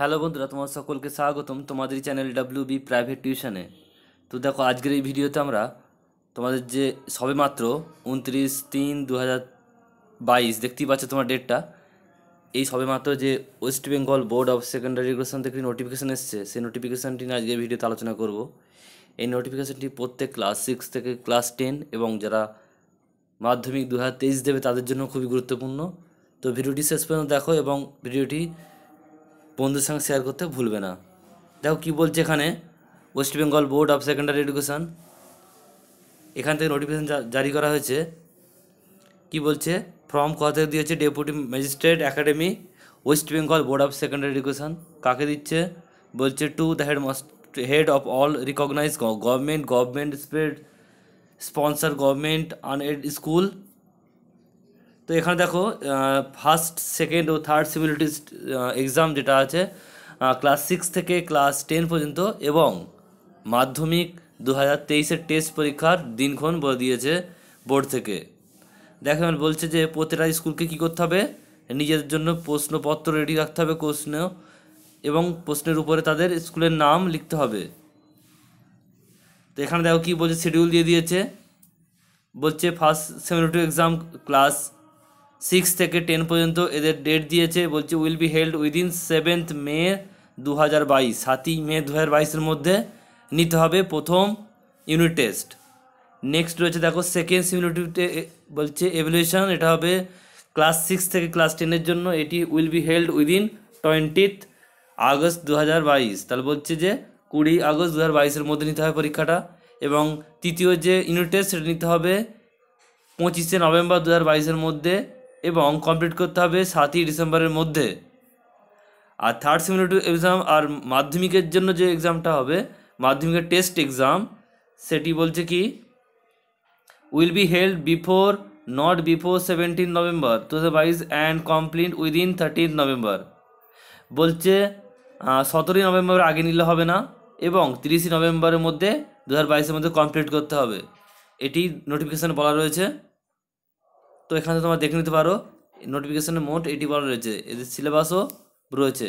hello বন্ধুরা তোমার সকলকে স্বাগতম তোমাদের চ্যানেল ডাব্লিউ বি প্রাইভেট টিউশনে তো দেখো আজকের এই ভিডিওতে আমরা তোমাদের যে সবেমাত্র উনত্রিশ তিন দু হাজার বাইশ দেখতেই পাচ্ছ তোমার ডেটটা এই সবেমাত্র যে West Bengal board of secondary education থেকে নোটিফিকেশান এসছে সেই নোটিফিকেশানটি নিয়ে আজকের ভিডিওতে আলোচনা করব এই নোটিফিকেশানটি প্রত্যেক ক্লাস সিক্স থেকে ক্লাস টেন এবং যারা মাধ্যমিক দু হাজার তেইশ দেবে তাদের জন্য খুবই গুরুত্বপূর্ণ তো ভিডিওটি শেষ পর্যন্ত দেখো এবং ভিডিওটি বন্ধুর সঙ্গে শেয়ার করতে ভুলবে না দেখো কী বলছে এখানে West Bengal board of secondary education এখান থেকে নোটিফিকেশান জারি করা হয়েছে কি বলছে ফর্ম কত থেকে দিয়েছে deputy magistrate academy West Bengal board of secondary education কাকে দিচ্ছে বলছে to the head must head of all recognize government government sped sponsor government unaided school তো এখানে দেখো ফার্স্ট সেকেন্ড ও থার্ড সিমিউলিটিস এক্সাম যেটা আছে ক্লাস সিক্স থেকে ক্লাস টেন পর্যন্ত এবং মাধ্যমিক দু হাজার তেইশের টেস্ট পরীক্ষার দিনক্ষণ বলে দিয়েছে বোর্ড থেকে দেখো দেখেন বলছে যে প্রতিটা স্কুলকে কী করতে হবে নিজের জন্য প্রশ্নপত্র রেডি রাখতে হবে প্রশ্ন এবং প্রশ্নের উপরে তাদের স্কুলের নাম লিখতে হবে তো এখানে দেখো কী বলছে শিডিউল দিয়ে দিয়েছে বলছে first summative exam class six থেকে টেন পর্যন্ত এদের ডেট দিয়েছে বলছে will be held within seventh May দু হাজার বাইশ সাতই মে দু হাজার বাইশের মধ্যে নিতে হবে প্রথম ইউনিট টেস্ট নেক্সট রয়েছে দেখো সেকেন্ড সিমিলিটিভিটি বলছে এভলিউশন এটা হবে ক্লাস সিক্স থেকে ক্লাস টেনের জন্য এটি will be held within twentieth August দু হাজার বাইশ তাহলে বলছে যে কুড়ি আগস্ট দু হাজার বাইশের মধ্যে নিতে হবে পরীক্ষাটা এবং তৃতীয় যে ইউনিট টেস্ট সেটা নিতে হবে পঁচিশে নভেম্বর দু হাজার বাইশের মধ্যে এবং কমপ্লিট করতে হবে সাতই ডিসেম্বরের মধ্যে আর থার্ড সিমিলেটিভ এক্সাম আর মাধ্যমিকের জন্য যে এক্সামটা হবে মাধ্যমিকের টেস্ট এক্সাম সেটি বলছে কি will be held before not before seventeen November two thousand বাইশ and complete within thirteen November বলছে সতেরোই নভেম্বর আগে নিলে হবে না এবং তিরিশে নভেম্বরের মধ্যে দু হাজার বাইশের মধ্যে কমপ্লিট করতে হবে এটি নোটিফিকেশান বলা রয়েছে তো এখানে তোমরা দেখে নিতে পারো নোটিফিকেশনের মোট এটি বলা রয়েছে এদের সিলেবাসও রয়েছে